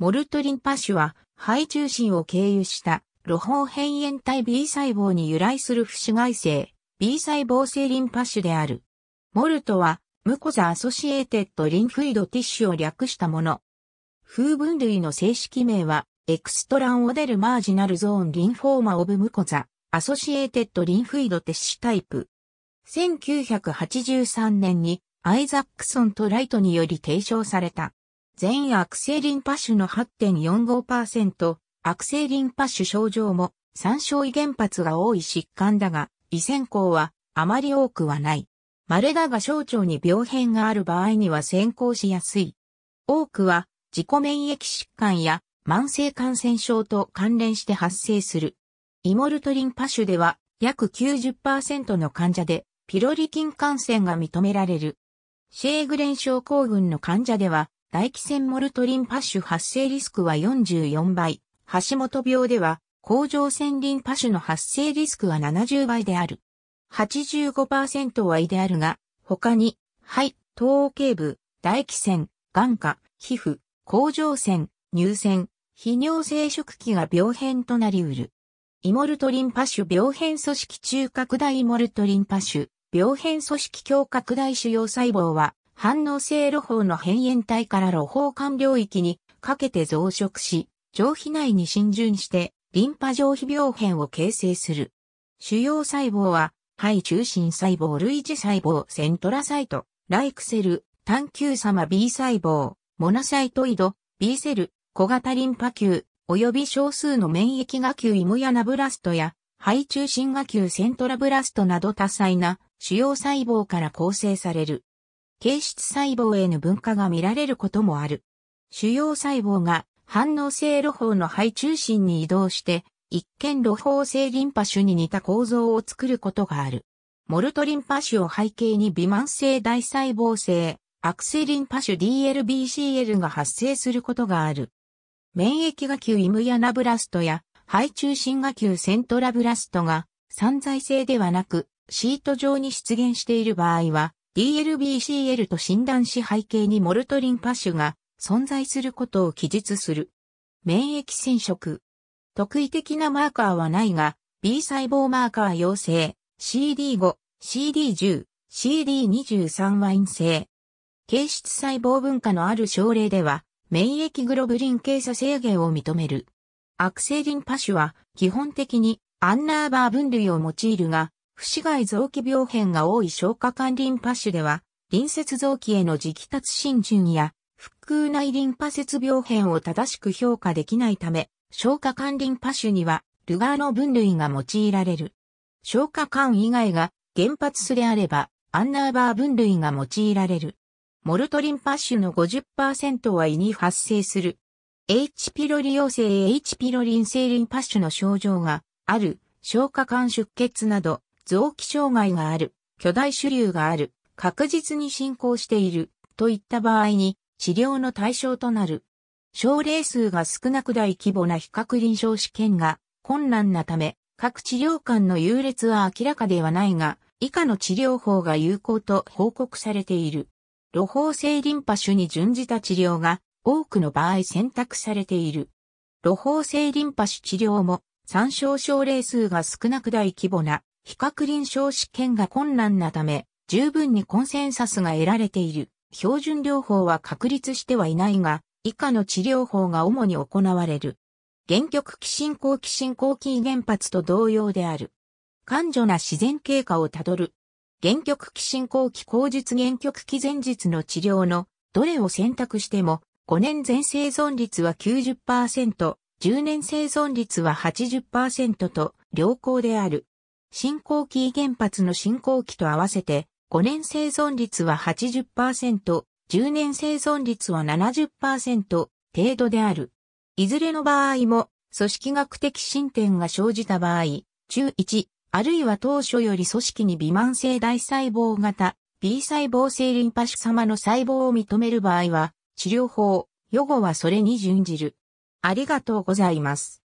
モルトリンパ種は、肺中心を経由した露胞変炎体 B 細胞に由来する不死外性 B 細胞性リンパ種である。モルトは、ムコザアソシエーテッドリンフイドティッシュを略したもの。風分類の正式名は、エクストランオデルマージナルゾーンリンフォーマオブムコザ、アソシエーテッドリンフイドティッシュタイプ。1983年にアイザックソンとライトにより提唱された。全悪性リンパ腫の8.45%、悪性リンパ腫症状も三小胃原発が多い疾患だが、胃線行はあまり多くはない。稀だが小腸に病変がある場合には先行しやすい。多くは自己免疫疾患や慢性感染症と関連して発生する。イモルトリンパ腫では約90%の患者でピロリ菌感染が認められる。シェーグレン症候群の患者では大気腺モルトリンパ腫発生リスクは44倍。橋本病では、甲状腺リンパ腫の発生リスクは70倍である。85%は胃であるが、他に、肺、頭頸部、大気腺、眼下、皮膚、甲状腺、乳腺、泌尿生殖器が病変となりうる。イモルトリンパ腫病変組織中拡大イモルトリンパ腫、病変組織強拡大腫瘍細胞は、反応性露法の変炎体から露法間領域にかけて増殖し、上皮内に浸潤して、リンパ上皮病変を形成する。主要細胞は、肺中心細胞、類似細胞、セントラサイト、ライクセル、単球様 B 細胞、モナサイトイド、B セル、小型リンパ球、及び少数の免疫学球イムヤナブラストや、肺中心芽球セントラブラストなど多彩な主要細胞から構成される。形質細胞への分化が見られることもある。主要細胞が反応性露胞の肺中心に移動して、一見露胞性リンパ腫に似た構造を作ることがある。モルトリンパ腫を背景に微慢性大細胞性、悪性リンパ腫 DLBCL が発生することがある。免疫が球イムヤナブラストや、肺中心が球セントラブラストが、散在性ではなく、シート状に出現している場合は、DLBCL と診断し背景にモルトリンパ種が存在することを記述する。免疫染色。特異的なマーカーはないが、B 細胞マーカー陽性、CD5、CD10、CD23 は陰性。形質細胞分化のある症例では、免疫グロブリン検査制限を認める。悪性リンパ種は基本的にアンナーバー分類を用いるが、不死害臓器病変が多い消化管リンパ種では、隣接臓器への直達浸潤や、腹腔内リンパ節病変を正しく評価できないため、消化管リンパ種には、ルガーの分類が用いられる。消化管以外が原発すであれば、アンナーバー分類が用いられる。モルトリンパ種の50%は胃に発生する。H. ピロリ陽性 H. ピロリン性リンパ種の症状がある消化管出血など臓器障害がある、巨大主流がある、確実に進行している、といった場合に治療の対象となる。症例数が少なく大規模な比較臨床試験が困難なため、各治療間の優劣は明らかではないが、以下の治療法が有効と報告されている。露胞性リンパ腫に準じた治療が多くの場合選択されている。露胞性リンパ腫治療も参照症例数が少なく大規模な比較臨床試験が困難なため、十分にコンセンサスが得られている。標準療法は確立してはいないが、以下の治療法が主に行われる。原曲起進行期進期・起原発と同様である。感情な自然経過をたどる。原曲起進行期後日原曲期前日の治療のどれを選択しても、5年前生存率は90%、10年生存率は80%と良好である。新興期原発の新興期と合わせて、5年生存率は80%、10年生存率は70%程度である。いずれの場合も、組織学的進展が生じた場合、中1、あるいは当初より組織に微慢性大細胞型、B 細胞性リンパ腫様の細胞を認める場合は、治療法、予後はそれに準じる。ありがとうございます。